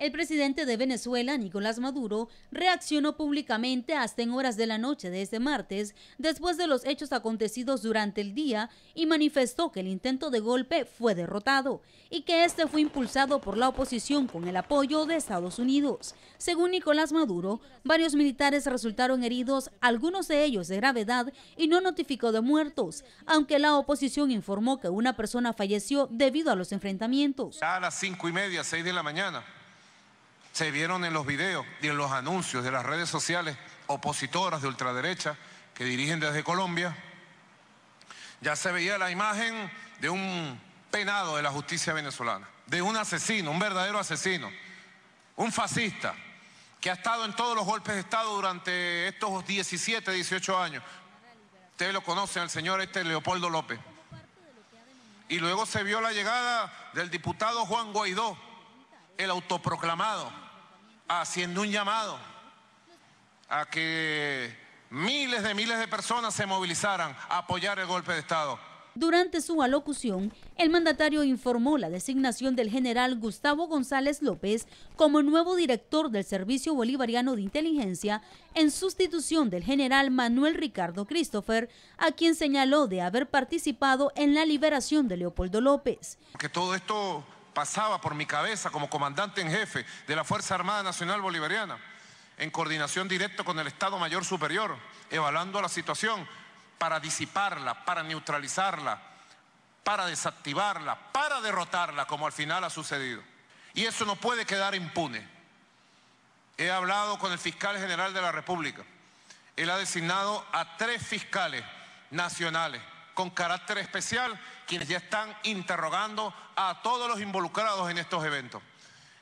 El presidente de Venezuela, Nicolás Maduro, reaccionó públicamente hasta en horas de la noche de este martes, después de los hechos acontecidos durante el día, y manifestó que el intento de golpe fue derrotado y que este fue impulsado por la oposición con el apoyo de Estados Unidos. Según Nicolás Maduro, varios militares resultaron heridos, algunos de ellos de gravedad, y no notificó de muertos, aunque la oposición informó que una persona falleció debido a los enfrentamientos. A las cinco y media, seis de la mañana se vieron en los videos y en los anuncios de las redes sociales opositoras de ultraderecha que dirigen desde Colombia, ya se veía la imagen de un penado de la justicia venezolana, de un asesino, un verdadero asesino, un fascista, que ha estado en todos los golpes de Estado durante estos 17, 18 años. Ustedes lo conocen, el señor este Leopoldo López. Y luego se vio la llegada del diputado Juan Guaidó, el autoproclamado, haciendo un llamado a que miles de miles de personas se movilizaran a apoyar el golpe de Estado. Durante su alocución, el mandatario informó la designación del general Gustavo González López como nuevo director del Servicio Bolivariano de Inteligencia en sustitución del general Manuel Ricardo Christopher, a quien señaló de haber participado en la liberación de Leopoldo López. Que todo esto pasaba por mi cabeza como comandante en jefe de la Fuerza Armada Nacional Bolivariana, en coordinación directa con el Estado Mayor Superior, evaluando la situación para disiparla, para neutralizarla, para desactivarla, para derrotarla, como al final ha sucedido. Y eso no puede quedar impune. He hablado con el fiscal general de la República. Él ha designado a tres fiscales nacionales con carácter especial quienes ya están interrogando a todos los involucrados en estos eventos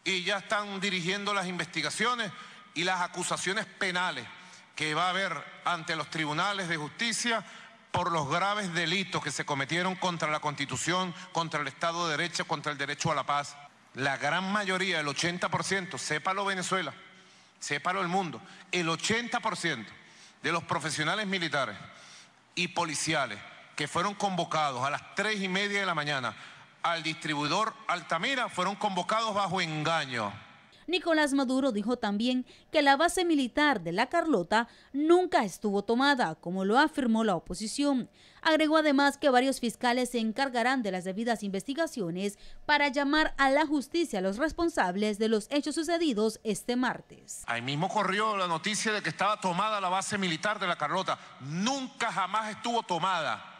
y ya están dirigiendo las investigaciones y las acusaciones penales que va a haber ante los tribunales de justicia por los graves delitos que se cometieron contra la Constitución, contra el Estado de Derecho, contra el derecho a la paz. La gran mayoría, el 80%, sépalo Venezuela, sépalo el mundo, el 80% de los profesionales militares y policiales que fueron convocados a las tres y media de la mañana al distribuidor Altamira fueron convocados bajo engaño. Nicolás Maduro dijo también que la base militar de La Carlota nunca estuvo tomada, como lo afirmó la oposición. Agregó además que varios fiscales se encargarán de las debidas investigaciones para llamar a la justicia a los responsables de los hechos sucedidos este martes. Ahí mismo corrió la noticia de que estaba tomada la base militar de La Carlota. Nunca jamás estuvo tomada.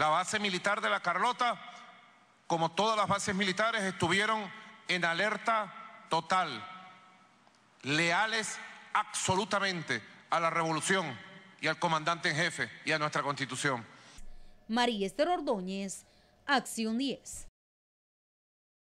La base militar de La Carlota, como todas las bases militares, estuvieron en alerta total, leales absolutamente a la revolución y al comandante en jefe y a nuestra constitución. María Esther Ordóñez, Acción 10.